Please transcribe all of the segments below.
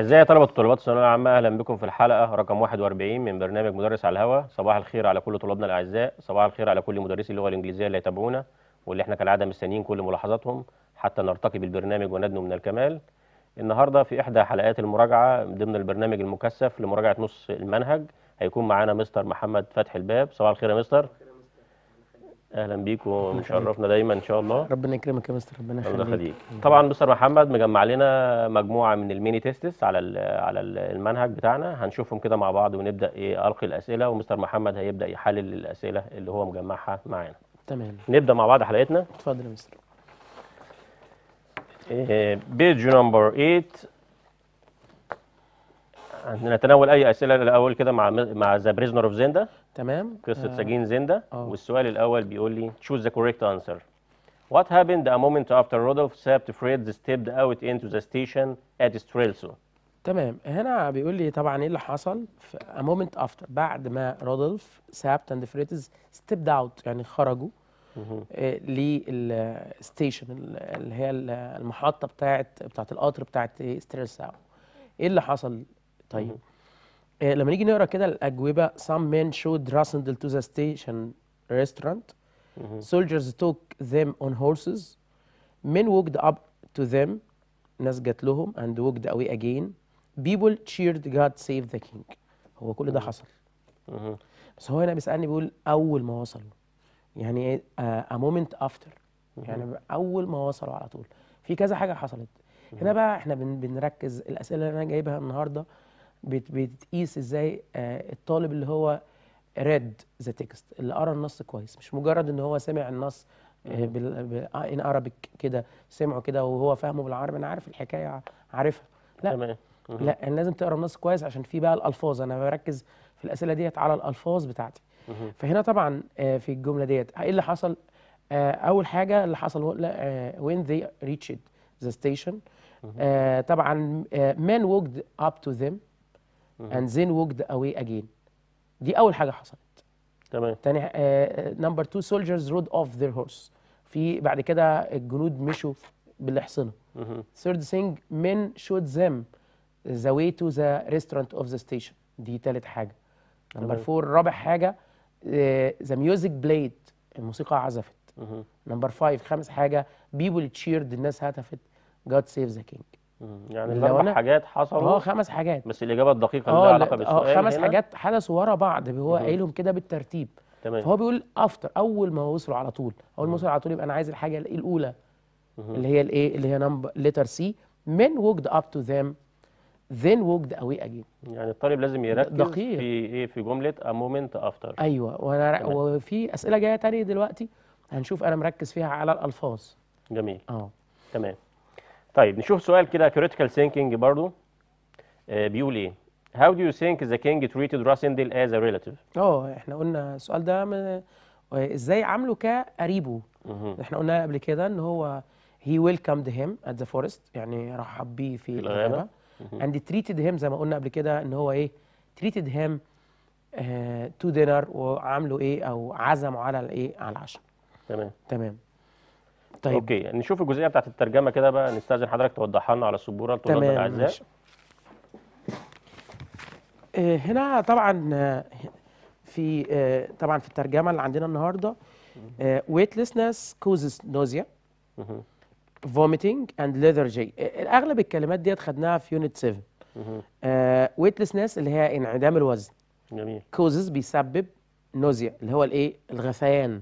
أعزائي طلبة وطلبات الثانوية العامة أهلا بكم في الحلقة رقم 41 من برنامج مدرس على الهوا صباح الخير على كل طلابنا الأعزاء صباح الخير على كل مدرسي اللغة الإنجليزية اللي يتابعونا واللي احنا كالعادة مستنيين كل ملاحظاتهم حتى نرتقي بالبرنامج وندنو من الكمال النهاردة في إحدى حلقات المراجعة ضمن البرنامج المكثف لمراجعة نص المنهج هيكون معانا مستر محمد فتحي الباب صباح الخير يا مستر اهلا بيك ومشرفنا دايما ان شاء الله ربنا يكرمك يا مستر ربنا يخليك الله يخليك طبعا مستر محمد مجمع لنا مجموعه من الميني تيستس على على المنهج بتاعنا هنشوفهم كده مع بعض ونبدا ايه القي الاسئله ومستر محمد هيبدا يحلل الاسئله اللي هو مجمعها معانا تمام نبدا مع بعض حلقتنا اتفضل يا مستر بيج نمبر 8 هنتناول اي اسئله الاول كده مع مع ذا بريزنر اوف زيندا تمام قصه آه. سجين زنده آه. والسؤال الاول بيقول لي choose the correct answer what happened a moment after Rodolph sapped Fred stepped out into the station at Strelso تمام هنا بيقول لي طبعا ايه اللي حصل في a moment after بعد ما رودولف سابت اند فريتز ستيبد اوت يعني خرجوا آه، للستيشن اللي هي المحطه بتاعه بتاعه القطر بتاعه إيه؟ ستريساو ايه اللي حصل طيب آه، لما نيجي نقرا كده الاجوبه some men showed Russian to the station restaurant soldiers took them on horses men walked up to them ناس جات لهم and walked away again people cheered God save the king هو كل ده حصل بس هو هنا بيسالني بيقول اول ما وصلوا يعني ايه آه، a moment after يعني اول ما وصلوا على طول في كذا حاجه حصلت هنا بقى احنا بنركز الاسئله اللي انا جايبها النهارده بتقيس ازاي آه، الطالب اللي هو ريد ذا تكست اللي قرا النص كويس مش مجرد ان هو سمع النص ان آه، عربي كده سمعه كده وهو فاهمه بالعربي انا عارف الحكايه عارفها لا تمام لا انا لازم تقرا النص كويس عشان في بقى الالفاظ انا بركز في الاسئله ديت على الالفاظ بتاعتي فهنا طبعا آه، في الجمله ديت ايه اللي حصل اول حاجه اللي حصل وين ذي ريتشد ذا ستيشن طبعا مان ووكد اب تو ذيم and then walked away again. دي اول حاجه حصلت تمام تاني نمبر 2 سولجرز رود اوف ذير هورس في بعد كده الجنود مشوا بالحصنة. ثيرد ثينج من شوت ذم ذا واي تو ذا ريستورانت اوف ذا ستيشن دي تالت حاجه نمبر 4 رابع حاجه ذا ميوزك بلايد الموسيقى عزفت نمبر 5 خامس حاجه بيبول تشيرد الناس هتفت جاد سيف ذا كينج يعني يعني أنا حاجات حصلوا اه خمس حاجات بس الاجابه الدقيقه اللي آه، لها علاقه آه، بالسؤال اه خمس هنا. حاجات حدثوا ورا بعض هو قايلهم كده بالترتيب تمام فهو بيقول افتر اول ما وصلوا على طول اول ما وصلوا على طول يبقى انا عايز الحاجه الاولى اللي هي الايه اللي هي نمبر ليتر سي من ووكد اب تو ذيم then walked away again يعني الطالب لازم يركز دقيق. في ايه في جمله a moment after ايوه وانا وفي اسئله جايه تانية دلوقتي هنشوف انا مركز فيها على الالفاظ جميل اه تمام طيب نشوف سؤال كده critical thinking برضو آه، بيقول ايه how do you think the king treated Rasindel as a relative اه احنا قلنا السؤال ده من ازاي عامله كقريبه احنا قلنا قبل كده ان هو he welcomed him at the forest يعني رحب بيه في الغابة and treated him زي ما قلنا قبل كده ان هو ايه treated him تو uh, دينر وعامله ايه او عزمه على الايه على العشاء تمام تمام طيب اوكي نشوف الجزئيه بتاعت الترجمه كده بقى نستاذن حضرتك توضحها لنا على السبوره لطلاب الاعزاء آه، هنا طبعا آه، في آه، طبعا في الترجمه اللي عندنا النهارده weightlessness causes nausea vomiting and lethargy اغلب الكلمات ديت خدناها في يونت 7 weightlessness اللي هي انعدام الوزن جميل causes بيسبب نوزيا اللي هو الايه الغثيان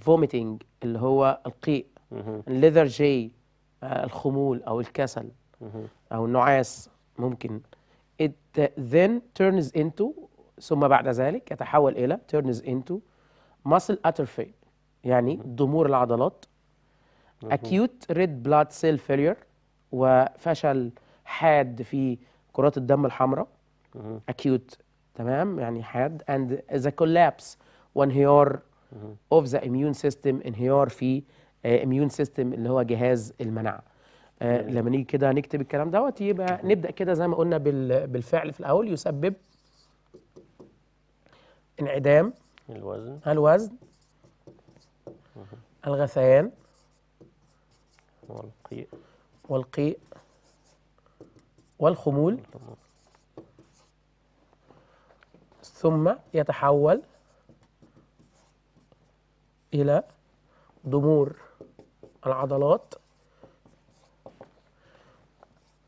فوميتنج آه، اللي هو القيء الليذر جي آه، الخمول او الكسل او النعاس ممكن it uh, then turns into ثم بعد ذلك يتحول الى turns into muscle atrophy يعني ضمور العضلات acute red blood cell failure وفشل حاد في كرات الدم الحمراء acute تمام يعني حاد and the collapse وانهيار اوف ذا اميون سيستم انهيار في اميون آه، سيستم اللي هو جهاز المناعه آه، لما نيجي كده نكتب الكلام دوت يبقى نبدا كده زي ما قلنا بالفعل في الاول يسبب انعدام الوزن الوزن الغثيان والقيء والقيء والخمول ثم يتحول إلى ضمور العضلات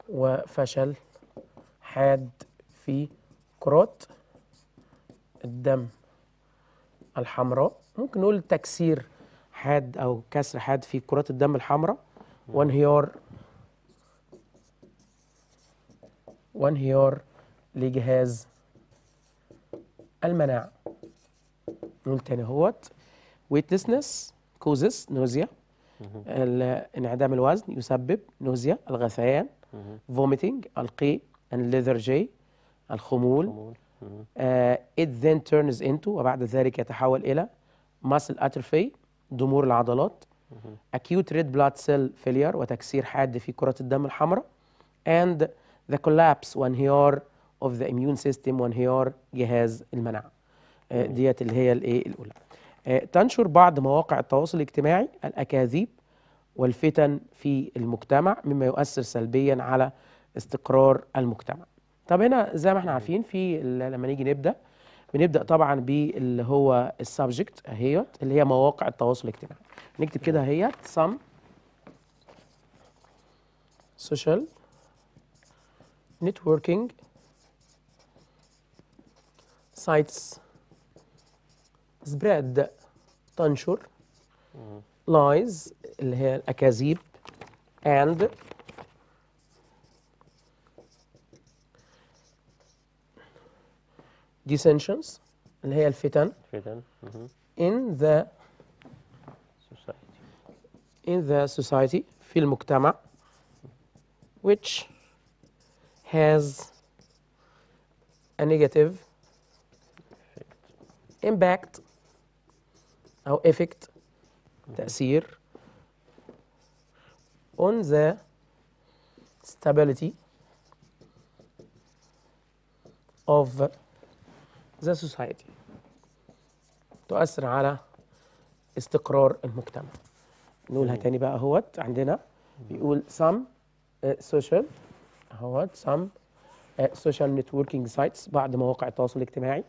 وفشل حاد في كرات الدم الحمراء ممكن نقول تكسير حاد أو كسر حاد في كرات الدم الحمراء وانهيار وانهيار لجهاز المناعة نقول تاني هوت ويتنسنس كوزس نوزيا انعدام الوزن يسبب نوزيا الغثيان فوميتنج القي الليذرجي الخمول ات ذن تيرنز انتو وبعد ذلك يتحول الى ماسل اترفي ضمور العضلات acute red blood cell failure وتكسير حاد في كرة الدم الحمراء and the collapse وانهيار of the immune system وانهيار جهاز المناعة آه، ديت اللي هي الايه الاولى آه، تنشر بعض مواقع التواصل الاجتماعي الأكاذيب والفتن في المجتمع مما يؤثر سلبيا على استقرار المجتمع طب هنا زي ما احنا عارفين في لما نيجي نبدأ بنبدأ طبعا باللي هو السبجكت اهيت اللي هي مواقع التواصل الاجتماعي نكتب كده اهيت some social networking sites spread تنشر mm-hmm. lies اللي هي الأكاذيب and dissensions اللي هي الفتن الفتن mm-hmm. in the society in the society في المجتمع which has a negative impact أو effect تأثير on the stability of the society تؤثر على استقرار المجتمع نقولها تاني بقى اهوت عندنا بيقول some uh, social اهوت some uh, social networking sites بعض مواقع التواصل الاجتماعي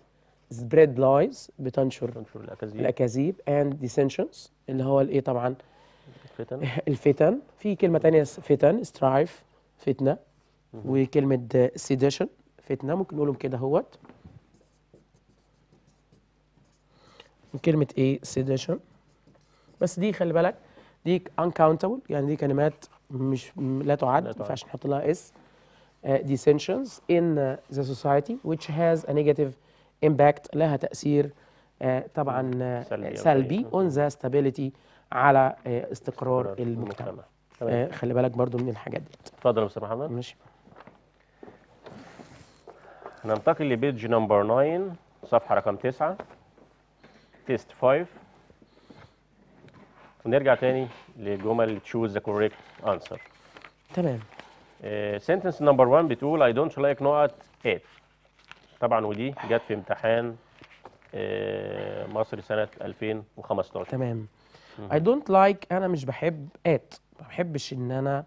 spread lies بتنشر, تنشر الأكاذيب الأكاذيب and dissensions اللي هو الإيه طبعا الفتن الفتن في كلمة ثانيه فتن strife فتنة وكلمة سيديشن فتنة ممكن نقولهم كده هوت كلمة ايه سيديشن بس دي خلي بالك دي uncountable يعني دي كلمات مش لا تعد ما ينفعش نحط لها اس uh, in ان ذا سوسايتي which has a negative امباكت لها تاثير آه، طبعا آه، سلبي, سلبي اون ذا ستابيليتي على آه، استقرار المجتمع, خلي بالك برضو من الحاجات دي اتفضل يا استاذ محمد ماشي ننتقل لبيج نمبر 9 صفحه رقم 9 تيست 5 ونرجع تاني لجمل تشوز ذا كوريكت انسر تمام سنتنس نمبر 1 بتقول اي دونت لايك نوت 8 طبعا ودي جت في امتحان آه، مصر سنه 2015 تمام اي دونت لايك انا مش بحب ات ما بحبش ان انا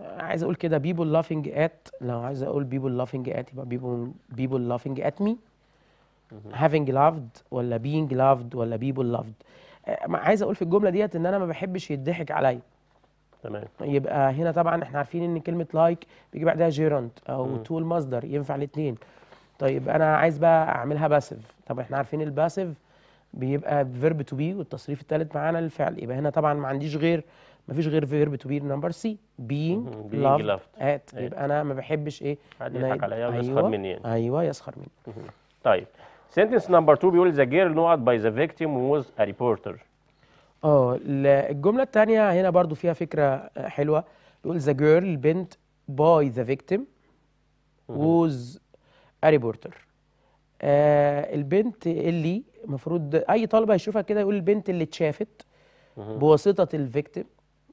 آه، عايز اقول كده بيبول لافينج ات لو عايز اقول بيبول لافينج ات يبقى بيبول بيبول لافينج ات مي هافينج لافد ولا بينج لافد ولا بيبول لافد آه، عايز اقول في الجمله ديت ان انا ما بحبش يضحك عليا تمام يبقى هنا طبعا احنا عارفين ان كلمه لايك like بيجي بعدها جيرنت او تول مصدر ينفع الاثنين طيب انا عايز بقى اعملها باسيف طب احنا عارفين الباسيف بيبقى فيرب تو بي والتصريف الثالث معانا الفعل يبقى هنا طبعا ما عنديش غير ما فيش غير فيرب تو بي نمبر سي بينج لافت يبقى انا ما بحبش ايه حد يضحك عليا ويسخر أيوه. مني يعني ايوه يسخر مني طيب سنتنس نمبر 2 بيقول ذا جيرل نوت باي ذا فيكتيم ووز ا ريبورتر اه الجمله الثانيه هنا برضو فيها فكره حلوه بيقول ذا جيرل البنت باي ذا فيكتيم ووز اري بورتر آه البنت اللي المفروض اي طالب هيشوفها كده يقول البنت اللي اتشافت بواسطه الفيكتيم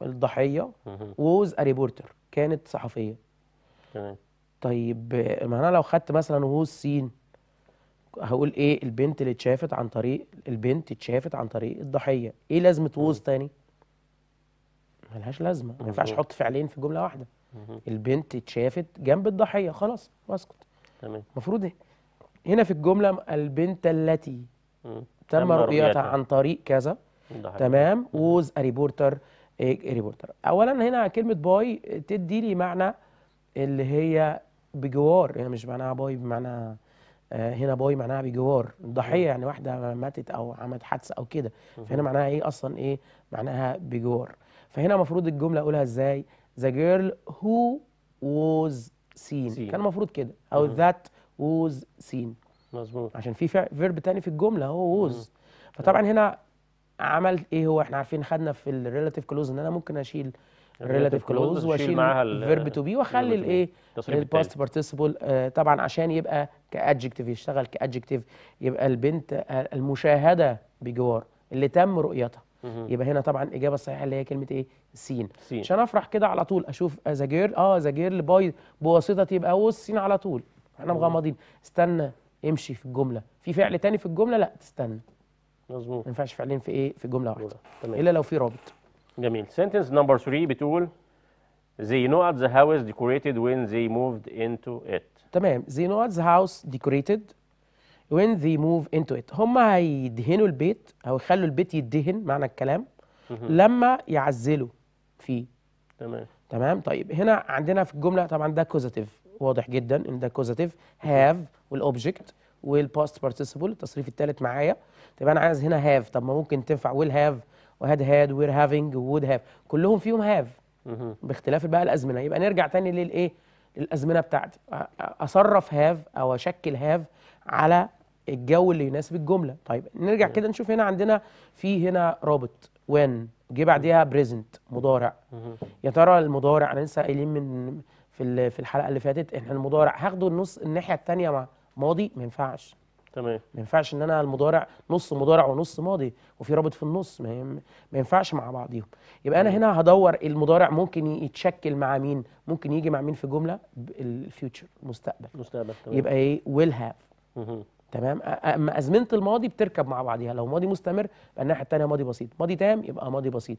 الضحيه ووز اري بورتر كانت صحفيه تمام طيب ما انا لو خدت مثلا ووز سين هقول ايه البنت اللي اتشافت عن طريق البنت اتشافت عن طريق الضحيه ايه لازمه ووز تاني ملهاش لازمه ما ينفعش احط فعلين في جمله واحده البنت اتشافت جنب الضحيه خلاص واسكت تمام المفروض إيه؟ هنا في الجمله البنت التي تم, تم رؤيتها عن طريق كذا تمام ووز ريبورتر ريبورتر اولا هنا كلمه باي تدي لي معنى اللي هي بجوار هنا يعني مش معناها باي بمعنى آه، هنا باي معناها بجوار ضحيه يعني واحده ماتت او عملت حادثه او كده فهنا معناها ايه اصلا ايه معناها بجوار فهنا المفروض الجمله اقولها ازاي ذا جيرل هو ووز سين, كان المفروض كده او ذات ووز سين مظبوط عشان في فيرب تاني في الجمله هو ووز فطبعا هنا عملت ايه هو احنا عارفين خدنا في الريلاتيف كلوز ان انا ممكن اشيل الريلاتيف كلوز واشيل معاها الفيرب تو بي واخلي الايه الباست بارتيسيبل آه، طبعا عشان يبقى كادجكتيف يشتغل كادجكتيف يبقى البنت المشاهده بجوار اللي تم رؤيتها يبقى هنا طبعا الاجابه الصحيحه اللي هي كلمه ايه سين عشان افرح كده على طول اشوف ذا جيرل اه ذا جيرل باي بواسطه يبقى السين على طول احنا مغمضين استنى امشي في الجمله في فعل تاني في الجمله لا تستنى مظبوط ما ينفعش فعلين في ايه في جمله واحده تمام. الا لو في رابط جميل سنتنس نمبر 3 بتقول they know at the house decorated when they moved into it تمام they know at the house decorated when they move into it هم هيدهنوا البيت او يخلوا البيت يدهن معنى الكلام لما يعزلوا فيه تمام تمام طيب هنا عندنا في الجمله طبعا ده كوزاتيف واضح جدا ان ده كوزاتيف هاف والاوبجكت والباست بارتيسيبل التصريف الثالث معايا طيب انا عايز هنا هاف طب ما ممكن تنفع ويل هاف وهاد هاد وير هافينج وود هاف كلهم فيهم هاف باختلاف بقى الازمنه يبقى نرجع تاني للايه للازمنه بتاعتي اصرف هاف او اشكل هاف على الجو اللي يناسب الجمله طيب نرجع كده نشوف هنا عندنا في هنا رابط وين جه بعديها بريزنت مضارع يا ترى المضارع انا لسه قايلين من في في الحلقه اللي فاتت احنا المضارع هاخده النص الناحيه الثانيه مع ماضي ما ينفعش تمام ما ينفعش ان انا المضارع نص مضارع ونص ماضي وفي رابط في النص ما ينفعش مع بعضيهم يبقى انا هنا هدور المضارع ممكن يتشكل مع مين ممكن يجي مع مين في جمله الفيوتشر المستقبل المستقبل تمام يبقى ايه ويل هاف تمام اما ازمنه الماضي بتركب مع بعضيها لو ماضي مستمر يبقى الناحيه الثانيه ماضي بسيط ماضي تام يبقى ماضي بسيط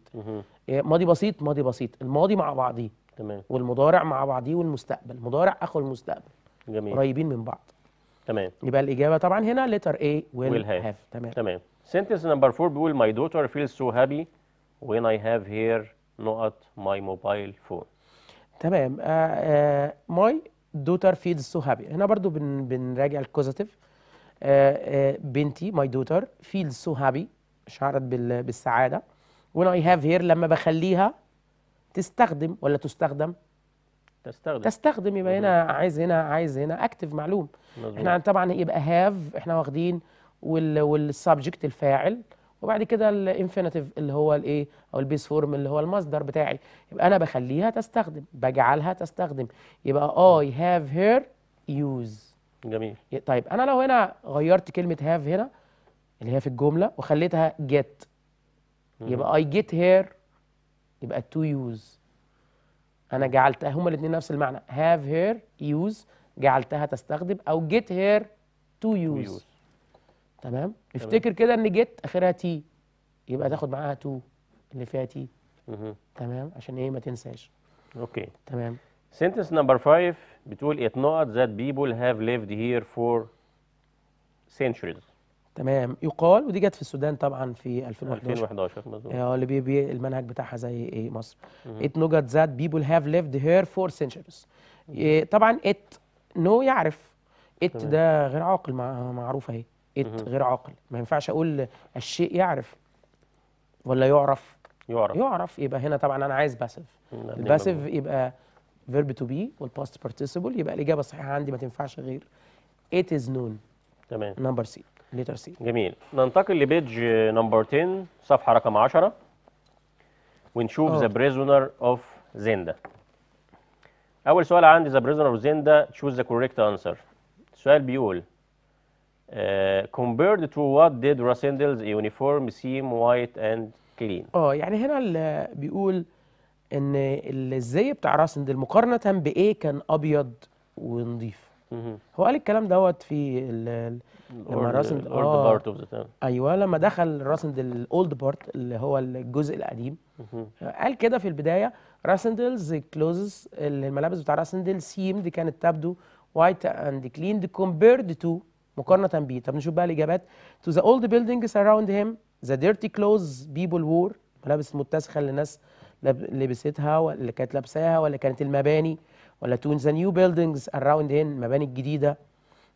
إيه، ماضي بسيط ماضي بسيط الماضي مع بعضيه تمام والمضارع مع بعضيه والمستقبل المضارع اخو المستقبل جميل قريبين من بعض تمام يبقى الاجابه طبعا هنا ليتر A will, هاف have. تمام تمام سنتنس نمبر 4 بيقول my daughter feels so happy when I have هير نقط my mobile phone تمام ماي آه، دوتر آه، my سو هابي هنا برضو بن بنراجع الكوزاتيف آه، آه، بنتي ماي دوتر فيل سو هابي شعرت بالسعاده وين اي هاف هير لما بخليها تستخدم ولا تستخدم تستخدم تستخدم يبقى هنا عايز هنا عايز هنا اكتف معلوم مزبوط. احنا طبعا يبقى هاف احنا واخدين والسبجكت الفاعل وبعد كده الانفينيتيف اللي هو الايه او البيس فورم اللي هو المصدر بتاعي يبقى انا بخليها تستخدم بجعلها تستخدم يبقى اي هاف هير use جميل طيب انا لو هنا غيرت كلمه هاف هنا اللي هي في الجمله وخليتها جيت يبقى اي جيت هير يبقى تو يوز انا جعلتها هما الاثنين نفس المعنى هاف هير يوز جعلتها تستخدم او جيت هير تو يوز تمام افتكر كده ان جيت اخرها تي يبقى تاخد معاها تو اللي فيها تي تمام عشان ايه ما تنساش اوكي تمام سنتنس نمبر 5 بتقول it not that people have lived here for centuries تمام يقال ودي جت في السودان طبعا في 2011 2011 مظبوط اه اللي بي المنهج بتاعها زي ايه مصر ات نوجت ذات people هاف ليفد هير فور centuries إيه، طبعا ات نو يعرف ات ده غير عاقل معروف اهي ات غير عاقل ما ينفعش اقول الشيء يعرف ولا يعرف يعرف يعرف يبقى هنا طبعا انا عايز نعم، نعم، باسيف الباسيف يبقى فيرب تو بي والباست بارتيسيبل يبقى الاجابه الصحيحه عندي ما تنفعش غير it is known تمام نمبر سي ليتر سي جميل ننتقل لبيج نمبر 10 صفحه رقم 10 ونشوف ذا بريزونر اوف زيندا اول سؤال عندي ذا بريزونر اوف زيندا تشوز ذا كوريكت انسر السؤال بيقول uh, compared to what did Rasendel's uniform seem white and clean اه يعني هنا بيقول ان الزي بتاع راسند مقارنه بايه كان ابيض ونظيف هو قال الكلام دوت في لما راسند اه ايوه لما دخل راسند الاولد بارت اللي هو الجزء القديم قال كده في البدايه راسندلز كلوزز الملابس بتاع راسندل سيمد كانت تبدو وايت اند كليند كومبيرد تو مقارنه بيه طب نشوف بقى الاجابات تو ذا اولد بيلدينج سراوند هيم ذا ديرتي كلوز بيبل وور ملابس متسخه للناس لبستها واللي كانت لابساها ولا كانت المباني ولا تو ذا نيو بيلدينجز اراوند هين المباني الجديده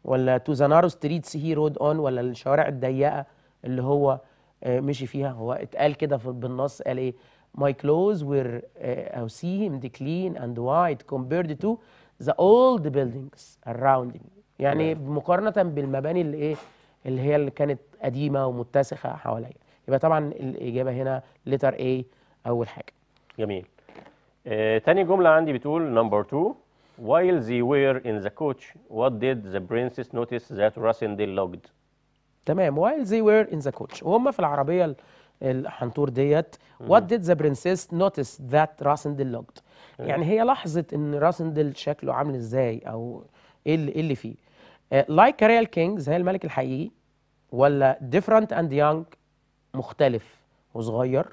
ولا تو ذا نارو ستريتس هي رود اون ولا الشوارع الضيقه اللي هو آه، مشي فيها هو اتقال كده بالنص قال ايه ماي كلوز وير او see him clean and white compared to the old buildings around me يعني مقارنة بالمباني اللي ايه اللي هي اللي كانت قديمة ومتسخة حواليا يبقى طبعا الإجابة هنا لتر اي أول حاجة جميل آه تاني جملة عندي بتقول number two while they were in the coach what did the princess notice that Rasindel logged تمام while they were in the coach وهم في العربية الحنطور ديت what did the princess notice that Rasindel logged يعني هي لاحظت ان راسندل شكله عامل ازاي او ايه اللي, إيه اللي فيه لايك ريال كينجز هي الملك الحقيقي ولا ديفرنت اند young مختلف وصغير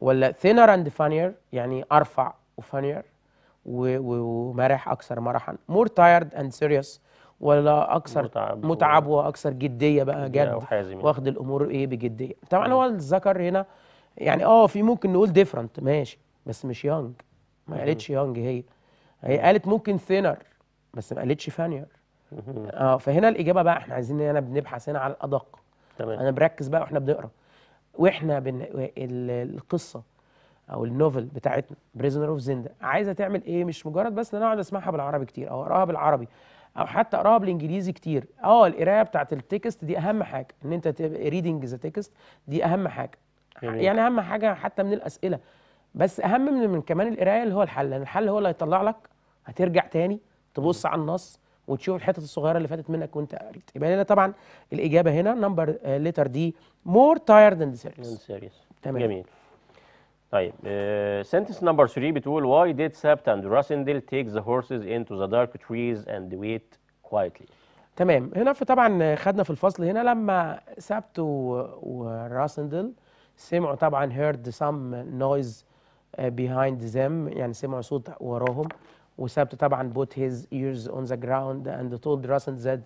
ولا ثينر اند فانير يعني ارفع وفانير ومرح اكثر مرحا مور تايرد اند سيريوس ولا اكثر متعب, متعب واكثر جديه بقى جد واخد الامور ايه بجديه طبعا هو الذكر هنا يعني اه في ممكن نقول ديفرنت ماشي بس مش يونج ما قالتش يونج هي هي قالت ممكن ثينر بس ما قالتش فانير اه فهنا الاجابه بقى احنا عايزين هنا بنبحث هنا على الادق تمام انا بركز بقى واحنا بنقرا واحنا بن... القصه او النوفل بتاعتنا بريزنر اوف زندا عايزه تعمل ايه مش مجرد بس ان انا اقعد اسمعها بالعربي كتير او اقراها بالعربي او حتى اقراها بالانجليزي كتير اه القرايه بتاعت التكست دي اهم حاجه ان انت ريدنج ذا تكست دي اهم حاجه جميل. يعني اهم حاجه حتى من الاسئله بس اهم من, من كمان القرايه اللي هو الحل لان الحل هو اللي هيطلع لك هترجع تاني تبص على النص وتشوف الحتت الصغيره اللي فاتت منك وانت قريت يبقى هنا طبعا الاجابه هنا نمبر ليتر دي مور تايرد اند سيريس تمام جميل طيب سنتنس نمبر 3 بتقول واي ديد سابت اند راسندل تيك ذا هورسز انتو ذا دارك تريز اند ويت كوايتلي تمام هنا في طبعا خدنا في الفصل هنا لما سابت وراسندل سمعوا طبعا heard some noise آه، behind them يعني سمعوا صوت وراهم وثابت طبعا both his ears on the ground and told Rasen that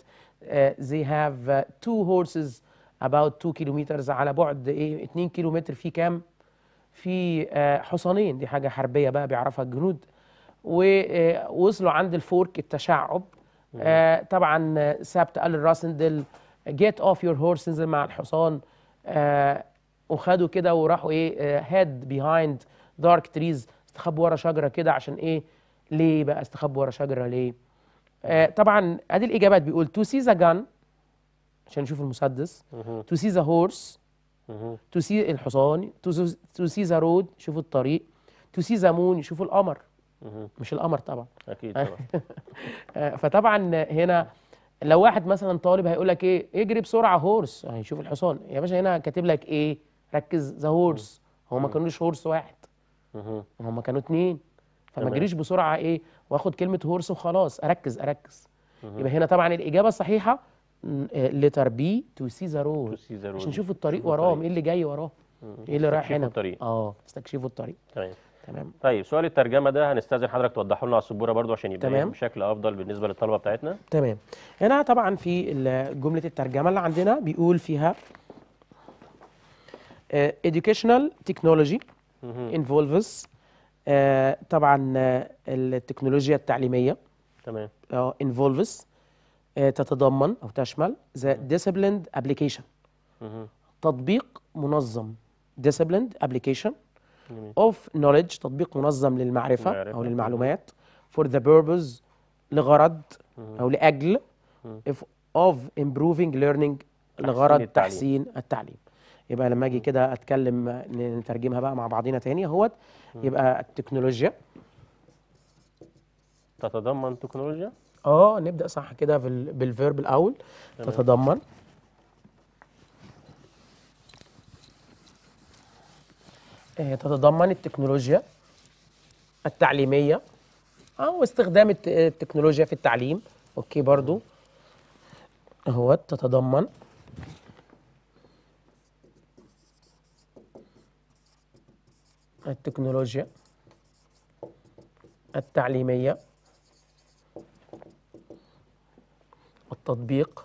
uh, they have uh, two horses about 2 kilometers على بعد ايه 2 كيلومتر في كام؟ في uh, حصانين دي حاجه حربيه بقى بيعرفها الجنود ووصلوا uh, عند الفورك التشعب uh, طبعا سابت uh، قال لراسندل جيت اوف يور هورس انزل مع الحصان وخدوا كده وراحوا ايه هاد بيهايند دارك تريز استخبوا ورا شجره كده عشان ايه ليه بقى استخبى ورا شجره ليه آه طبعا ادي الاجابات بيقول تو سي ذا جان عشان نشوف المسدس تو سي ذا هورس تو سي الحصان تو سي ذا رود شوفوا الطريق تو سي ذا مون شوفوا القمر مش القمر طبعا اكيد طبعا آه، فطبعا هنا لو واحد مثلا طالب هيقول لك ايه اجري بسرعه هورس هيشوف الحصان يا باشا هنا كاتب لك ايه ركز ذا هورس هو ما كانوش هورس واحد هم كانوا اتنين فما اجريش بسرعه ايه واخد كلمه هورس وخلاص اركز اركز يبقى هنا طبعا الاجابه الصحيحه لتربي بي تو سي ذا رود عشان نشوف الطريق وراهم ايه اللي جاي وراه ايه اللي رايح هنا الطريق اه استكشفوا الطريق تمام طيب. تمام طيب سؤال الترجمه ده هنستاذن حضرتك توضحه لنا على السبوره برضو عشان يبقى إيه تمام. بشكل افضل بالنسبه للطلبه بتاعتنا تمام هنا طبعا في جمله الترجمه اللي عندنا بيقول فيها آه، educational technology involves آه، طبعا آه، التكنولوجيا التعليميه تمام اه انفولفز آه، تتضمن او تشمل ذا ديسيبليند ابلكيشن تطبيق منظم ديسيبليند ابلكيشن اوف نوليدج تطبيق منظم للمعرفه معرفة. او للمعلومات فور ذا بيربز لغرض او لاجل اوف امبروفينج ليرنينج لغرض تحسين التعليم, التعليم. يبقى لما اجي كده اتكلم نترجمها بقى مع بعضينا تاني اهوت يبقى التكنولوجيا تتضمن تكنولوجيا اه نبدا صح كده بالفيرب الاول تمام. تتضمن آه، تتضمن التكنولوجيا التعليميه او استخدام التكنولوجيا في التعليم اوكي برضو اهوت تتضمن التكنولوجيا التعليمية التطبيق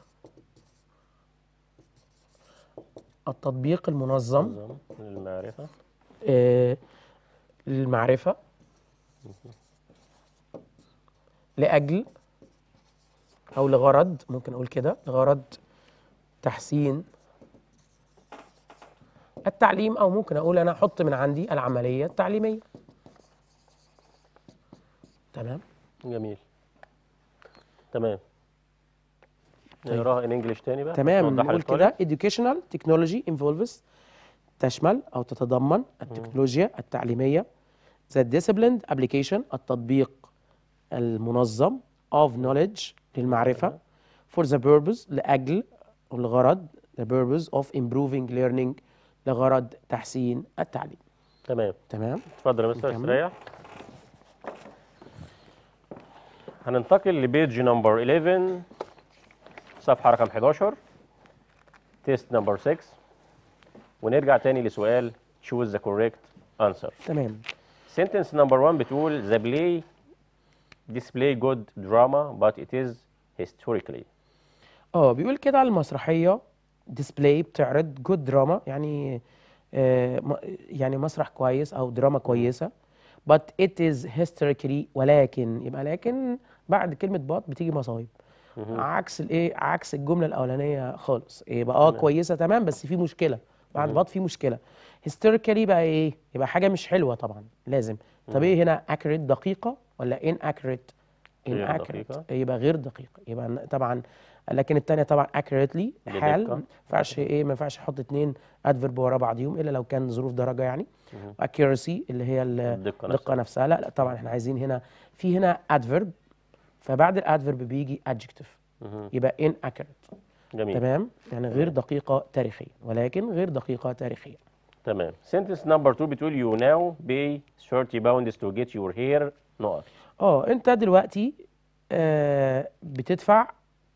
التطبيق المنظم للمعرفة آه، للمعرفة لأجل أو لغرض ممكن أقول كده لغرض تحسين التعليم او ممكن اقول انا احط من عندي العمليه التعليميه تمام جميل تمام طيب. نقراها ان انجلش تاني بقى تمام نقول كده educational technology involves تشمل او تتضمن التكنولوجيا التعليميه the disciplined application التطبيق المنظم of knowledge للمعرفه for the purpose لاجل الغرض the purpose of improving learning لغرض تحسين التعليم تمام تمام اتفضل يا مستر استريح هننتقل لبيج نمبر 11 صفحه رقم 11 تيست نمبر 6 ونرجع تاني لسؤال choose the correct answer تمام سنتنس نمبر 1 بتقول the play display good drama but it is historically اه بيقول كده على المسرحيه ديسبلاي بتعرض جود دراما يعني آه، يعني مسرح كويس او دراما كويسه but it is historically ولكن يبقى لكن بعد كلمه بط بتيجي مصايب عكس الايه عكس الجمله الاولانيه خالص إيه، يبقى اه كويسه تمام بس في مشكله بعد بط في مشكله هيستوريكلي بقى ايه يبقى حاجه مش حلوه طبعا لازم طب ايه هنا اكريت دقيقه ولا ان اكريت ان اكريت يبقى غير دقيقه يبقى طبعا لكن الثانيه طبعا accurately حال ما ينفعش ايه ما ينفعش احط اثنين ادفيرب ورا بعضيهم الا لو كان ظروف درجه يعني accuracy اللي هي الدقه نفسها. لا لا طبعا احنا عايزين هنا في هنا ادفيرب فبعد الادفيرب بيجي adjective يبقى ان اكيوريت جميل تمام يعني غير دقيقه تاريخيا ولكن غير دقيقه تاريخيا تمام سنتنس نمبر 2 بتقول يو ناو بي 30 باوندز تو جيت يور هير نقط اه انت دلوقتي آه بتدفع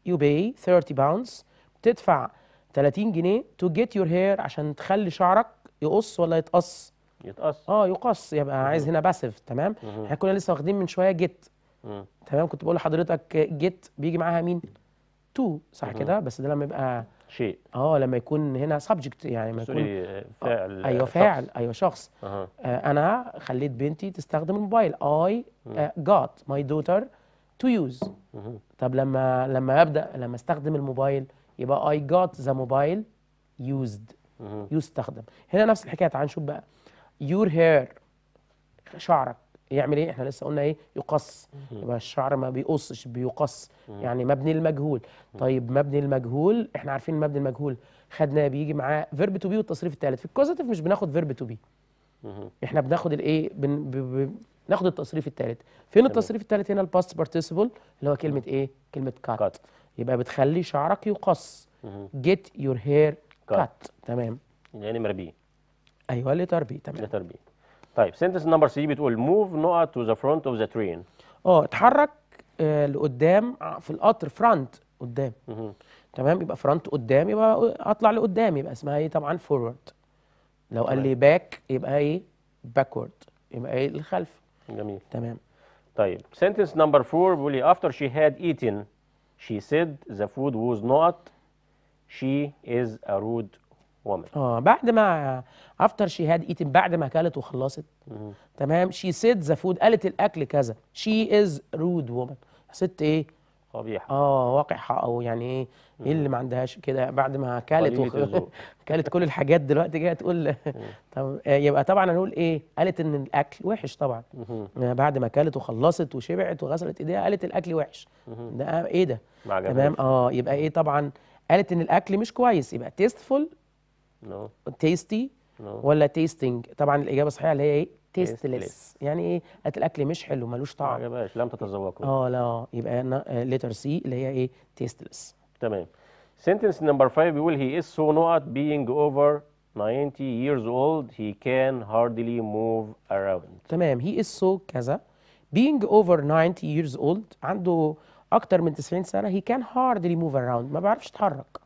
you pay 30 pounds تدفع 30 جنيه to get your hair عشان تخلي شعرك يقص ولا يتقص يتقص اه يقص يبقى عايز هنا باسيف تمام احنا كنا لسه واخدين من شويه جيت تمام كنت بقول لحضرتك جيت بيجي معاها مين تو صح كده بس ده لما يبقى شيء اه لما يكون هنا سبجكت يعني ما يكون فاعل آه، ايوه فاعل ايوه شخص أه. آه انا خليت بنتي تستخدم الموبايل اي جات ماي دوتر تو يوز طب لما لما ابدا لما استخدم الموبايل يبقى اي جات ذا موبايل يوزد يستخدم هنا نفس الحكايه تعال نشوف بقى يور هير شعرك يعمل ايه احنا لسه قلنا ايه يقص يبقى الشعر ما بيقصش بيقص يعني مبني المجهول طيب مبني المجهول احنا عارفين مبني المجهول خدناه بيجي معاه فيرب تو بي والتصريف الثالث في الكوزيتيف مش بناخد فيرب تو بي احنا بناخد الايه بن... ب... ب... ناخد التصريف الثالث فين التصريف الثالث هنا الباست بارتيسيبل اللي هو كلمه ايه كلمه كات يبقى بتخلي شعرك يقص جيت يور هير كات تمام يعني مربي ايوه اللي تربي تمام اللي تربي طيب سنتنس نمبر 3 بتقول موف نقط تو ذا فرونت اوف ذا ترين اه اتحرك آه، لقدام آه، في القطر فرونت قدام تمام يبقى فرونت قدام يبقى اطلع لقدام يبقى اسمها ايه طبعا فورورد لو قال لي باك يبقى ايه باكورد يبقى ايه للخلف جميل تمام طيب sentence number 4 بيقول لي after she had eaten she said the food was not she is a rude woman اه بعد ما after she had eaten بعد ما اكلت وخلصت تمام she said the food قالت الاكل كذا she is rude woman ست ايه قبيحه اه وقحه او يعني ايه ايه اللي ما عندهاش كده بعد ما كلت وخ... كلت كل الحاجات دلوقتي جايه تقول طب آه، يبقى طبعا هنقول ايه قالت ان الاكل وحش طبعا آه، بعد ما كلت وخلصت وشبعت وغسلت ايديها قالت الاكل وحش ده ايه ده تمام اه يبقى ايه طبعا قالت ان الاكل مش كويس يبقى تيستفول تيستي ولا تيستينج طبعا الاجابه الصحيحه اللي هي ايه تيستلس يعني ايه الاكل مش حلو ملوش طعم ما عجبهاش لم تتذوقه اه لا يبقى ليتر سي آه، اللي هي ايه تيستلس تمام سنتنس نمبر 5 بيقول هي از سو نوت بينج اوفر 90 years old he can hardly move around تمام هي از سو كذا بينج اوفر 90 years old عنده اكتر من 90 سنه هي كان hardly move around ما بيعرفش يتحرك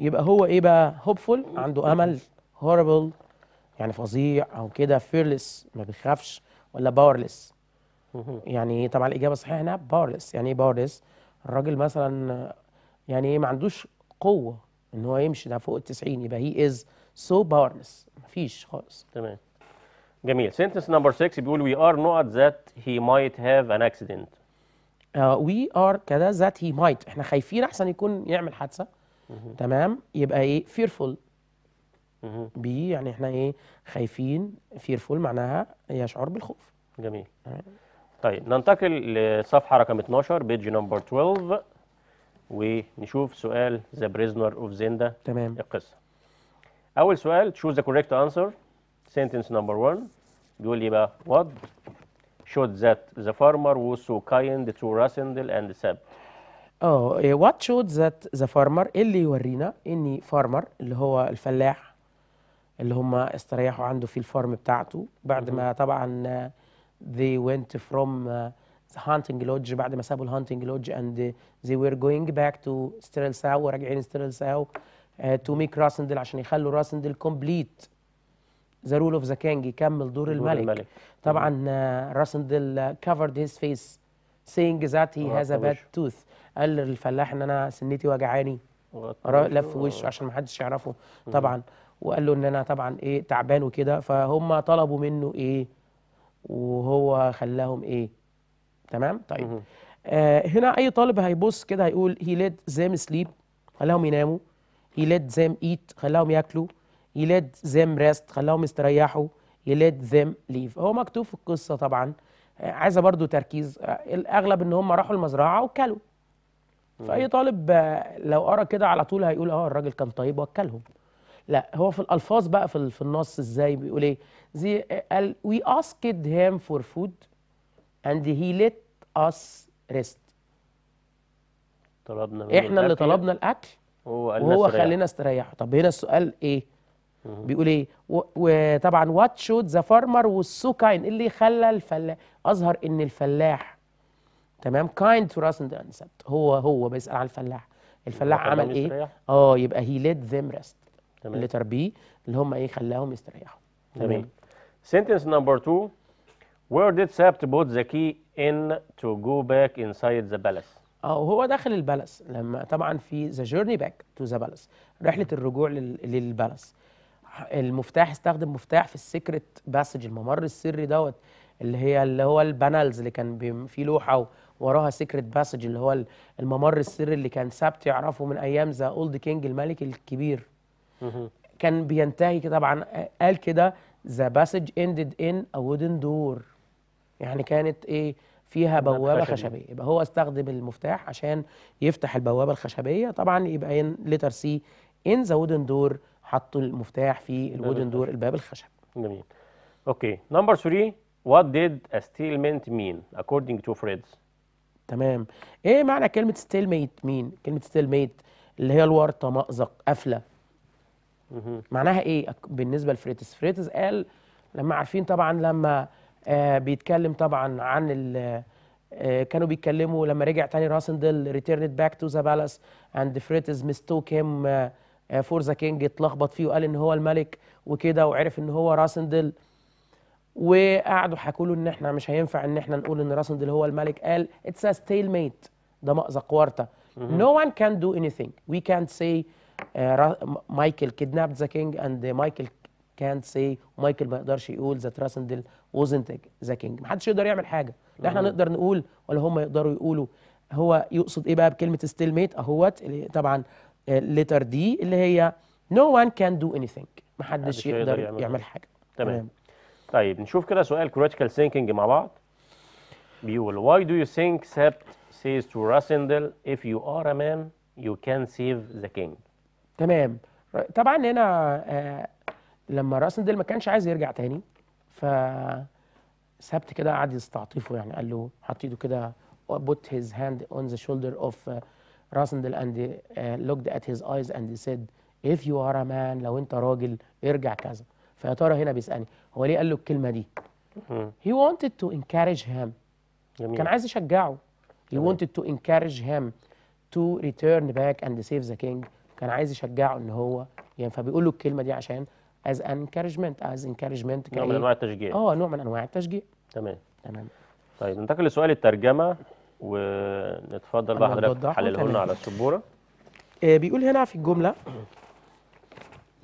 يبقى هو ايه بقى هوبفول عنده امل هوربل يعني فظيع او كده فيرلس ما بيخافش ولا باورلس يعني طبعا الاجابه الصحيحه هنا باورلس يعني ايه باورلس الراجل مثلا يعني ايه ما عندوش قوه ان هو يمشي ده فوق ال 90 يبقى هي از سو باورلس مفيش خالص تمام جميل سنتنس نمبر 6 بيقول وي ار نوت ذات هي مايت هاف ان اكسيدنت وي ار كذا ذات هي مايت احنا خايفين احسن يكون يعمل حادثه تمام يبقى ايه فيرفول بي يعني احنا ايه خايفين فيرفول معناها يشعر بالخوف جميل طيب ننتقل لصفحه رقم 12 بيج نمبر 12 ونشوف سؤال ذا بريزنر اوف زيندا تمام القصه اول سؤال تشوز ذا كوريكت انسر سنتنس نمبر 1 بيقول لي بقى وات شود ذات ذا فارمر was so kind to راسندل and ساب اه وات شود ذات ذا فارمر اللي يورينا ان فارمر اللي هو الفلاح اللي هم استريحوا عنده في الفورم بتاعته بعد ما طبعا they went from uh, the hunting lodge بعد ما سابوا الهانتنج لودج and they were going back to ستيرل ساو وراجعين ستيرل ساو to make راسندل عشان يخلوا راسندل complete the rule of the king يكمل دور الملك, الملك. طبعا راسندل uh، covered his face saying that he oh, has a bad tooth قال للفلاح ان انا سنتي وجعاني oh, لف وشه عشان ما حدش يعرفه طبعا وقال له ان انا طبعا ايه تعبان وكده فهم طلبوا منه ايه وهو خلاهم ايه تمام طيب آه هنا اي طالب هيبص كده هيقول هي ليت زام سليب خلاهم يناموا هي ليت زام ايت خلاهم ياكلوا هي ليت زام ريست خلاهم يستريحوا هي ليت زام ليف هو مكتوب في القصه طبعا آه عايزه برضو تركيز آه الاغلب ان هم راحوا المزرعه وكلوا فاي طالب آه، لو قرا كده على طول هيقول اه الراجل كان طيب واكلهم لا هو في الالفاظ بقى في, في النص ازاي بيقول ايه زي قال وي asked هيم فور فود اند هي ليت اس ريست طلبنا من احنا اللي طلبنا الاكل وهو, وهو خلينا استريح طب هنا السؤال ايه بيقول ايه وطبعا وات شود ذا فارمر والسو كاين اللي خلى الفلاح اظهر ان الفلاح تمام كايند تو راس اند هو هو بيسال على الفلاح الفلاح عمل ايه اه يبقى هي ليت ذيم ريست تمام. اللي تربيه اللي هم ايه خلاهم يستريحوا تمام سنتنس نمبر 2 where did Sabt put the key in to go back inside the palace اه وهو داخل البلس لما طبعا في ذا جيرني باك تو ذا بالاس رحله الرجوع للبلس المفتاح استخدم مفتاح في السيكريت باسج الممر السري دوت اللي هي اللي هو البانلز اللي كان في لوحه وراها سيكريت باسج اللي هو الممر السري اللي كان سابت يعرفه من ايام ذا اولد كينج الملك الكبير كان بينتهي طبعا قال كده ذا باسج اندد ان ا وودن دور يعني كانت ايه فيها بوابه خشبيه يبقى هو استخدم المفتاح عشان يفتح البوابه الخشبيه طبعا يبقى ان لتر سي ان ذا وودن دور حطوا المفتاح في الودن دور الباب الخشب جميل اوكي نمبر 3 وات ديد استيلمنت مين اكوردنج تو فريدز تمام ايه معنى كلمه ستيلميت مين كلمه ستيلميت اللي هي الورطه مأزق قفله معناها ايه بالنسبه لفريتز فريتز قال لما عارفين طبعا لما آه بيتكلم طبعا عن ال آه، كانوا بيتكلموا لما رجع تاني راسندل ريتيرنت باك تو ذا بالاس اند فريتز مستوك هيم فور ذا كينج اتلخبط فيه وقال ان هو الملك وكده وعرف ان هو راسندل وقعدوا حكوا له ان احنا مش هينفع ان احنا نقول ان راسندل هو الملك قال اتس ا ستيل ميت ده مأزق ورطه نو وان كان دو اني ثينج وي كانت سي آه، مايكل كيدنابت ذا كينج اند مايكل كانت سي مايكل ما يقدرش يقول ذا تراسندل وزنت ذا كينج ما حدش يقدر يعمل حاجه لا احنا نقدر نقول ولا هم يقدروا يقولوا هو يقصد ايه بقى بكلمه ستيل ميت اهوت طبعا لتر آه، دي اللي هي نو وان كان دو اني ثينج ما حدش يقدر يعمل, يعمل حاجه تمام طيب نشوف كده سؤال كريتيكال ثينكينج مع بعض بيقول why do you think Sept says to Rasindel if you are a man you can save the king تمام طبعا هنا آه، لما راس ما كانش عايز يرجع تاني ف سبت كده قعد يستعطفه يعني قال له حط ايده كده put his hand on the shoulder of uh, and uh, looked at his eyes and said if you are a man لو انت راجل ارجع كذا فيا ترى هنا بيسالني هو ليه قال له الكلمه دي؟ he wanted to encourage him جميل. كان عايز يشجعه he جميل. wanted to encourage him to return back and save the king كان عايز يشجعه ان هو يعني فبيقول له الكلمه دي عشان از انكارجمنت از انكارجمنت نوع من انواع التشجيع اه نوع من انواع التشجيع تمام تمام طيب ننتقل لسؤال الترجمه ونتفضل بقى حضرتك تحلله لنا على السبوره آه بيقول هنا في الجمله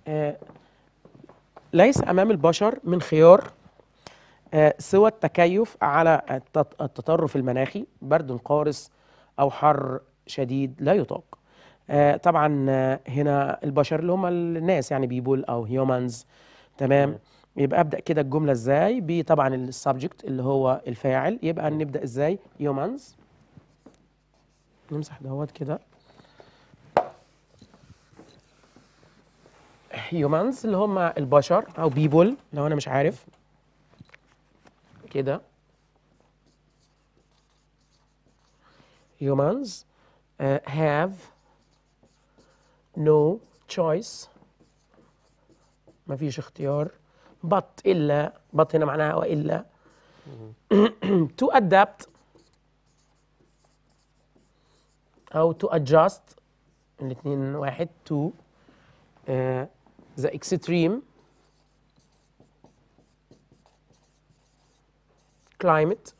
آه ليس امام البشر من خيار آه سوى التكيف على التطرف المناخي برد قارس او حر شديد لا يطاق آه، طبعا آه، هنا البشر اللي هم الناس يعني بيبول او هيومنز تمام يبقى ابدا كده الجمله ازاي بطبعا السبجكت اللي هو الفاعل يبقى نبدا ازاي هيومنز نمسح دوت كده هيومنز اللي هم البشر او بيبول لو انا مش عارف كده هاف آه، uh, no choice ما فيش اختيار but إلا but هنا معناها وإلا to adapt أو to adjust الاثنين واحد to uh, the extreme climate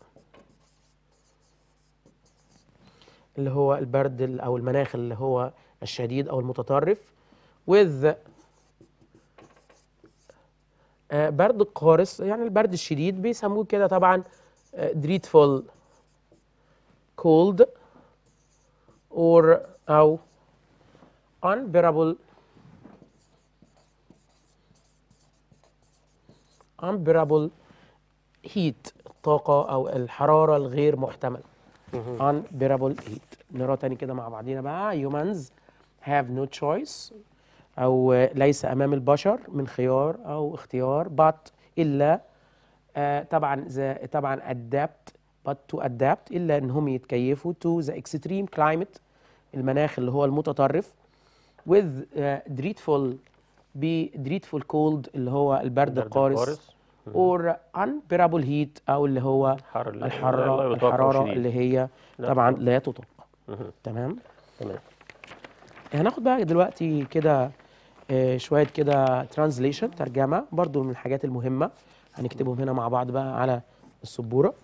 اللي هو البرد او المناخ اللي هو الشديد أو المتطرف with آه، برد قارس يعني البرد الشديد بيسموه كده طبعا آه، dreadful cold or أو unbearable unbearable heat الطاقة أو الحرارة الغير محتملة unbearable heat نرى تاني كده مع بعضينا بقى humans have no choice أو ليس أمام البشر من خيار أو اختيار but إلا آه، طبعا طبعا adapt but to adapt إلا إنهم يتكيفوا to the extreme climate المناخ اللي هو المتطرف with آه، dreadful be dreadful cold اللي هو البرد القارس or unbearable heat أو اللي هو الحر الحرارة, الحرارة اللي هي طبعا لا تطاق تمام تمام يعني هناخد بقى دلوقتي كده آه، شويه كده ترانزليشن ترجمه برضو من الحاجات المهمه هنكتبهم هنا مع بعض بقى على السبوره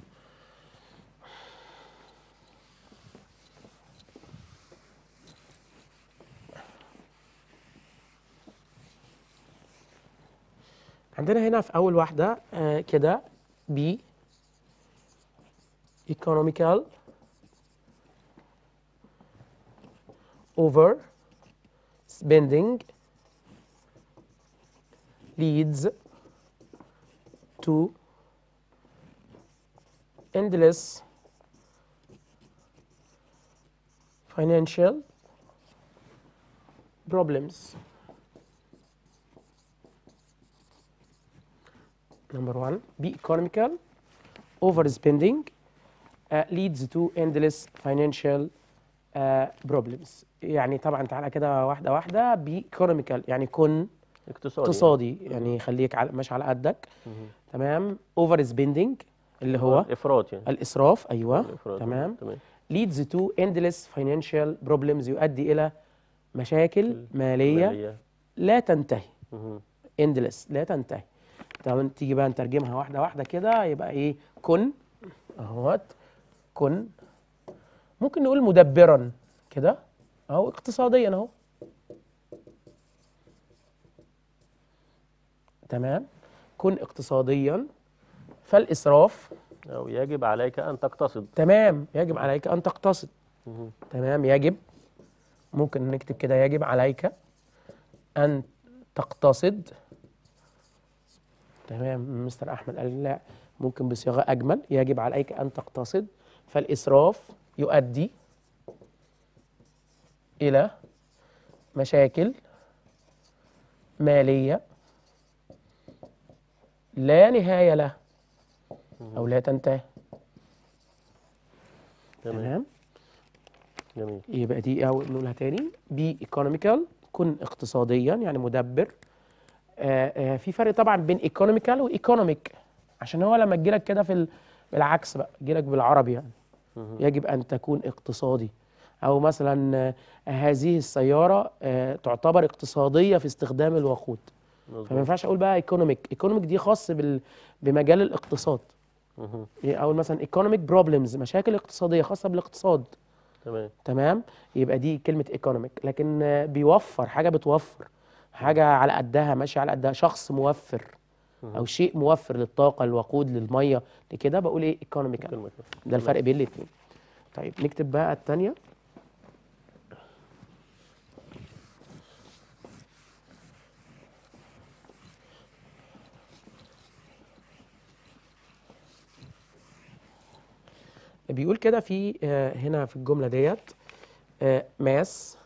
عندنا هنا في اول واحده آه، كده بي ايكونوميكال اوفر bending leads to endless financial problems. Number 1 be economical overspending uh, leads to endless financial problems بروبلمز آه، يعني طبعا تعالى كده واحده واحده بيكونوميكال يعني كن اقتصادي يعني. اقتصادي يعني خليك على ماشي على قدك تمام اوفر سبيندنج اللي هو آه، افراط يعني الاسراف ايوه الإفراط تمام تمام ليدز تو اندلس فاينانشال بروبلمز يؤدي الى مشاكل ماليه, مالية. لا تنتهي اندلس لا تنتهي طب تيجي بقى نترجمها واحده واحده كده يبقى ايه كن اهوت كن ممكن نقول مدبرا كده اهو اقتصاديا اهو تمام كن اقتصاديا فالاسراف او يجب عليك ان تقتصد تمام يجب عليك ان تقتصد تمام يجب ممكن نكتب كده يجب عليك ان تقتصد تمام مستر احمد قال لا ممكن بصياغه اجمل يجب عليك ان تقتصد فالاسراف يؤدي إلى مشاكل مالية لا نهاية لها أو لا تنتهي تمام جميل يبقى دي أو نقولها تاني بي ايكونوميكال كن اقتصاديا يعني مدبر آآ آه، آآ آه، في فرق طبعا بين ايكونوميكال وايكونوميك عشان هو لما تجيلك كده في العكس بقى تجيلك بالعربي يعني يجب أن تكون اقتصادي أو مثلا آه، هذه السيارة آه، تعتبر اقتصادية في استخدام الوقود فما ينفعش أقول بقى ايكونوميك ايكونوميك دي خاص بمجال الاقتصاد أو مثلا ايكونوميك بروبلمز مشاكل اقتصادية خاصة بالاقتصاد تمام تمام يبقى دي كلمة ايكونوميك لكن آه، بيوفر حاجة بتوفر حاجة على قدها ماشية على قدها شخص موفر او شيء موفر للطاقه الوقود للميه لكده بقول ايه ايكونوميكال ده الفرق بين الاثنين طيب نكتب بقى الثانيه بيقول كده في آه، هنا في الجمله ديت ماس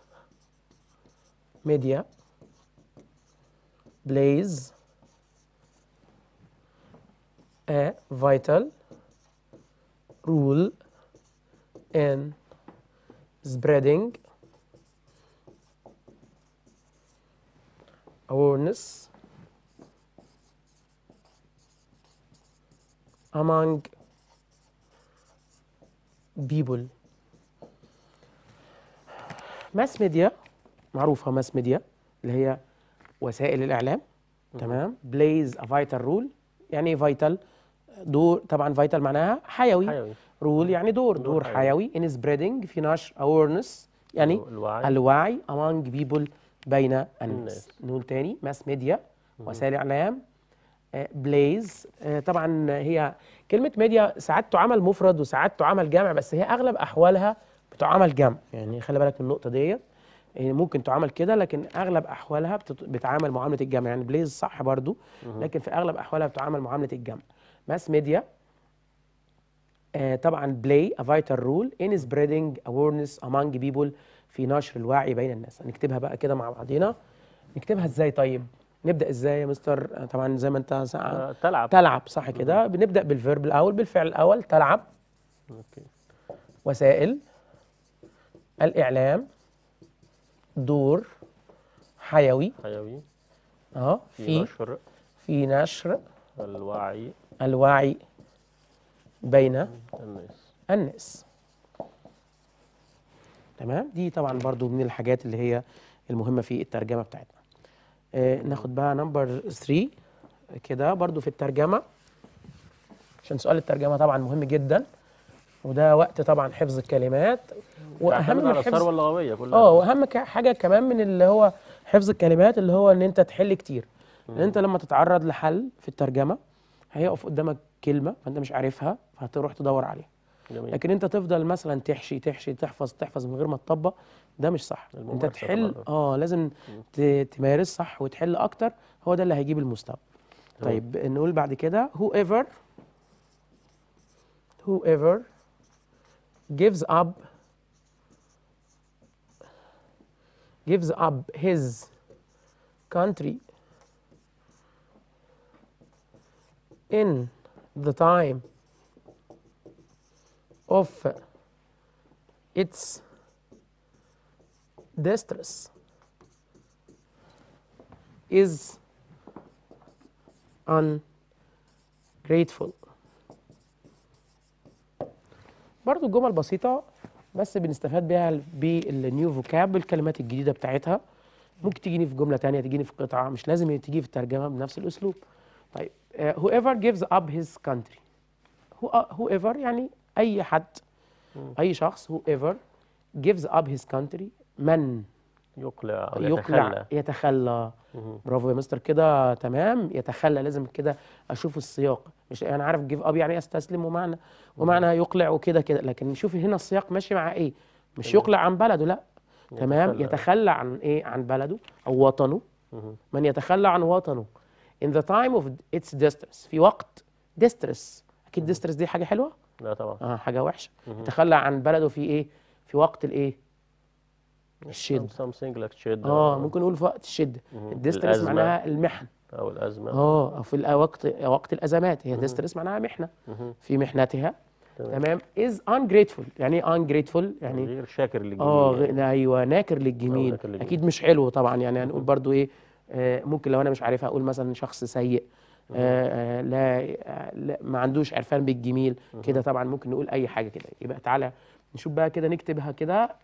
ميديا بلايز a vital role in spreading awareness among people ماس ميديا معروفة ماس ميديا اللي هي وسائل الإعلام تمام plays a vital role يعني ايه role دور طبعا فيتال معناها حيوي, حيوي. رول يعني دور دور, دور حيوي ان سبريدنج في نشر اويرنس يعني الوعي, الوعي among people بين الناس نقول تاني ماس ميديا وسائل الاعلام بليز آه، آه، طبعا هي كلمه ميديا ساعات تعمل مفرد وساعات تعمل جمع بس هي اغلب احوالها بتعمل جمع يعني خلي بالك من النقطه ديت يعني ممكن تعمل كده لكن اغلب احوالها بتعامل معامله الجمع يعني بليز صح برضو لكن في اغلب احوالها بتعامل معامله الجمع ماس ميديا uh, طبعا بلاي ا فايتال رول ان سبريدنج awareness امونج بيبل في نشر الوعي بين الناس هنكتبها بقى كده مع بعضينا نكتبها ازاي طيب نبدا ازاي يا مستر طبعا زي ما انت ساعة آه، تلعب تلعب صح كده بنبدا بالفيرب الاول بالفعل الاول تلعب اوكي وسائل الاعلام دور حيوي حيوي اه في, في نشر في نشر الوعي الواعي بين الناس تمام دي طبعا برضو من الحاجات اللي هي المهمة في الترجمة بتاعتنا آه ناخد بقى نمبر 3 كده برضو في الترجمة عشان سؤال الترجمة طبعا مهم جدا وده وقت طبعا حفظ الكلمات واهم من حفظ ولا كلها اه واهم حاجه كمان من اللي هو حفظ الكلمات اللي هو ان انت تحل كتير ان انت لما تتعرض لحل في الترجمه هيقف قدامك كلمه فانت مش عارفها فهتروح تدور عليها جميل. لكن انت تفضل مثلا تحشي تحشي تحفظ تحفظ من غير ما تطبق ده مش صح انت تحل اه لازم تمارس صح وتحل اكتر هو ده اللي هيجيب المستوى طيب نقول بعد كده whoever whoever gives up gives up his country in the time of its distress is ungrateful برضو الجمل بسيطة بس بنستفاد بيها بالنيو فوكاب بالكلمات الجديدة بتاعتها ممكن تجيني في جملة تانية تجيني في قطعة مش لازم تجيني في الترجمة بنفس الأسلوب طيب Uh, whoever gives up his country uh, whoever يعني أي حد أي شخص whoever gives up his country من يقلع أو يقلع يتخلى, يتخلى. برافو يا مستر كده تمام يتخلى لازم كده أشوف السياق مش أنا عارف give up يعني أستسلم ومعنى ومعنى يقلع وكده كده لكن نشوف هنا السياق ماشي مع إيه مش يقلع عن بلده لا تمام يتخلى عن إيه عن بلده أو وطنه من يتخلى عن وطنه in the time of its distress في وقت distress اكيد distress دي حاجه حلوه لا طبعا اه حاجه وحشه تخلى عن بلده في ايه في وقت الايه الشد something like شد اه ممكن نقول في وقت الشده الديسترس معناها المحن او الازمه اه او في وقت وقت الازمات هي ديسترس معناها محنه في محنتها تمام از ungrateful يعني ايه ungrateful يعني غير شاكر للجميل اه يعني. ايوه ناكر للجميل اكيد مش حلو طبعا يعني هنقول برضو ايه آه، ممكن لو انا مش عارفها اقول مثلا شخص سيء آه، آه، لا ما عندوش عرفان بالجميل كده طبعا ممكن نقول اي حاجه كده يبقى تعالى نشوف بقى كده نكتبها كده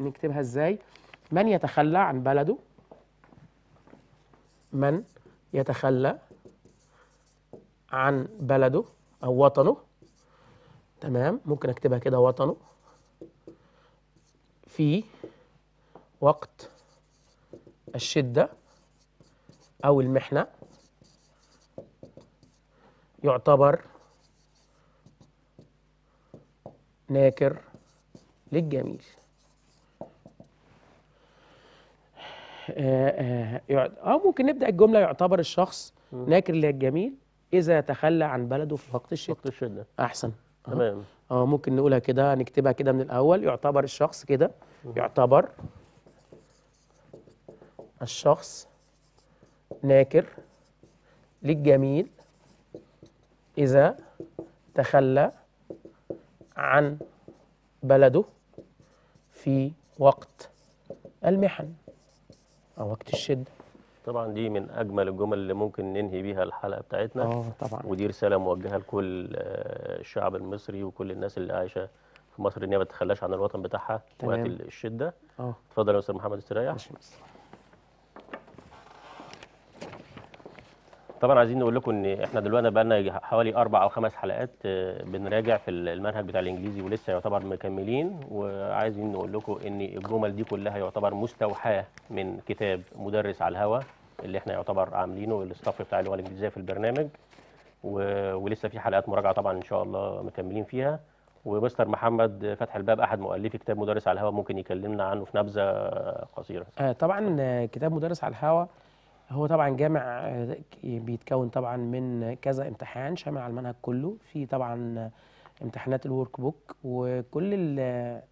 نكتبها ازاي من يتخلى عن بلده من يتخلى عن بلده او وطنه تمام ممكن اكتبها كده وطنه في وقت الشده أو المحنة يعتبر ناكر للجميل آه، آه، أو ممكن نبدأ الجملة يعتبر الشخص ناكر للجميل إذا تخلى عن بلده في وقت الشدة وقت الشدة أحسن أه. تمام اه ممكن نقولها كده نكتبها كده من الأول يعتبر الشخص كده يعتبر الشخص ناكر للجميل إذا تخلى عن بلده في وقت المحن أو وقت الشدة طبعا دي من أجمل الجمل اللي ممكن ننهي بيها الحلقة بتاعتنا اه طبعا ودي رسالة موجهة لكل آه، الشعب المصري وكل الناس اللي عايشة في مصر إن هي ما تتخلاش عن الوطن بتاعها وقت الشدة اه اتفضل يا أستاذ محمد استريح ماشي طبعا عايزين نقول لكم ان احنا دلوقتي بقى لنا حوالي اربع او خمس حلقات آه، بنراجع في المنهج بتاع الانجليزي ولسه يعتبر مكملين وعايزين نقول لكم ان الجمل دي كلها يعتبر مستوحاه من كتاب مدرس على الهوا اللي احنا يعتبر عاملينه الاستاف بتاع اللغه الانجليزيه في البرنامج و... ولسه في حلقات مراجعه طبعا ان شاء الله مكملين فيها ومستر محمد فتح الباب احد مؤلفي كتاب مدرس على الهوا ممكن يكلمنا عنه في نبذه قصيره. آه، طبعا آه، كتاب مدرس على الهوا هو طبعا جامع آه، بيتكون طبعا من كذا امتحان شامل على المنهج كله في طبعا امتحانات الورك بوك وكل ال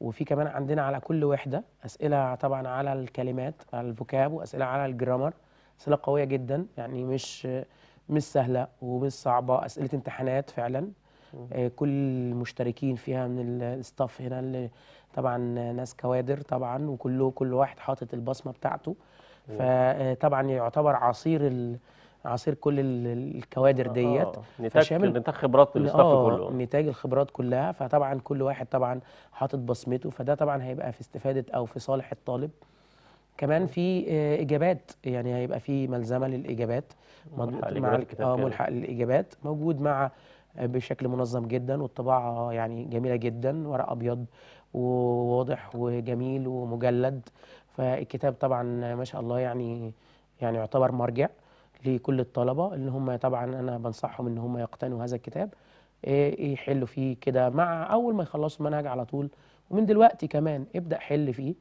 وفي كمان عندنا على كل وحده اسئله طبعا على الكلمات على الفوكاب واسئله على الجرامر اسئله قويه جدا يعني مش مش سهله ومش صعبه اسئله امتحانات فعلا آه، كل المشتركين فيها من الستاف هنا اللي طبعا ناس كوادر طبعا وكله كل واحد حاطط البصمه بتاعته فطبعا يعتبر عصير ال... عصير كل الكوادر آه، ديت آه، نتاج نتاج خبرات الاستاف آه، كله نتاج الخبرات كلها فطبعا كل واحد طبعا حاطط بصمته فده طبعا هيبقى في استفاده او في صالح الطالب كمان في اجابات يعني هيبقى في ملزمه للاجابات ملحق مع اه ملحق للاجابات موجود مع بشكل منظم جدا والطباعه يعني جميله جدا ورق ابيض وواضح وجميل ومجلد فالكتاب طبعا ما شاء الله يعني يعني يعتبر مرجع لكل الطلبة اللي هم طبعا أنا بنصحهم إن هم يقتنوا هذا الكتاب إيه، يحلوا فيه كده مع أول ما يخلصوا المنهج على طول ومن دلوقتي كمان ابدأ حل فيه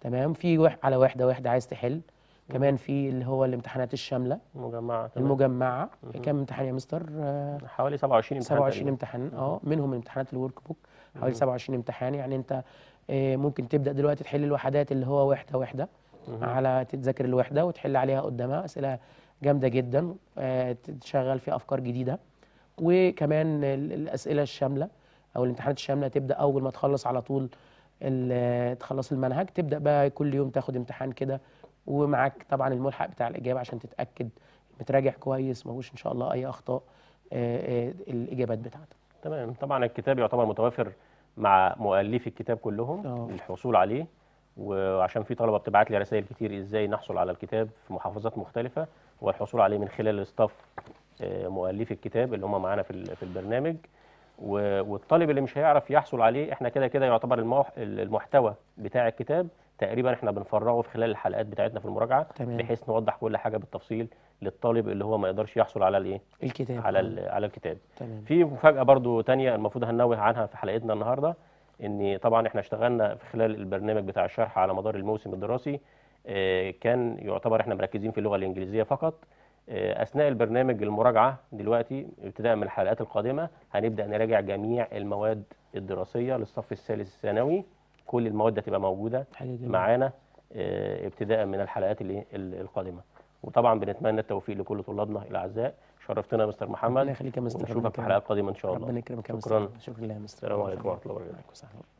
تمام في وح على وحدة وحدة عايز تحل كمان في اللي هو الامتحانات الشامله المجمعه المجمعه كم امتحان يا مستر حوالي 27 امتحان 27 امتحان اه منهم امتحانات الورك بوك حوالي 27 امتحان يعني انت آه، ممكن تبدا دلوقتي تحل الوحدات اللي هو وحده وحده على تتذاكر الوحده وتحل عليها قدامها اسئله جامده جدا آه، تشغل في افكار جديده وكمان الاسئله الشامله او الامتحانات الشامله تبدا اول ما تخلص على طول تخلص المنهج تبدا بقى كل يوم تاخد امتحان كده ومعاك طبعا الملحق بتاع الاجابه عشان تتاكد متراجع كويس ما ان شاء الله اي اخطاء آه، الاجابات بتاعتك تمام طبعا الكتاب يعتبر متوافر مع مؤلفي الكتاب كلهم أوه. للحصول عليه وعشان في طلبه بتبعت لي رسائل كتير ازاي نحصل على الكتاب في محافظات مختلفه والحصول عليه من خلال الاستاف آه، مؤلفي الكتاب اللي هم معانا في في البرنامج والطالب اللي مش هيعرف يحصل عليه احنا كده كده يعتبر المحتوى بتاع الكتاب تقريبا احنا بنفرعه في خلال الحلقات بتاعتنا في المراجعه تمام. بحيث نوضح كل حاجه بالتفصيل للطالب اللي هو ما يقدرش يحصل على الايه الكتاب على آه. على الكتاب تمام. في مفاجاه برضو تانية المفروض هننوه عنها في حلقتنا النهارده ان طبعا احنا اشتغلنا في خلال البرنامج بتاع الشرح على مدار الموسم الدراسي اه كان يعتبر احنا مركزين في اللغه الانجليزيه فقط آه، اثناء البرنامج المراجعه دلوقتي ابتداء من الحلقات القادمه هنبدا نراجع جميع المواد الدراسيه للصف الثالث الثانوي كل المواد هتبقى موجوده معانا آه، ابتداء من الحلقات القادمه وطبعا بنتمنى التوفيق لكل طلابنا الاعزاء شرفتنا يا مستر محمد ربنا يخليك يا مستر ونشوفك في حلقات قادمه ان شاء الله ربنا يكرمك يا مستر شكرا شكرا لك يا مستر السلام عليكم ورحمه الله وبركاته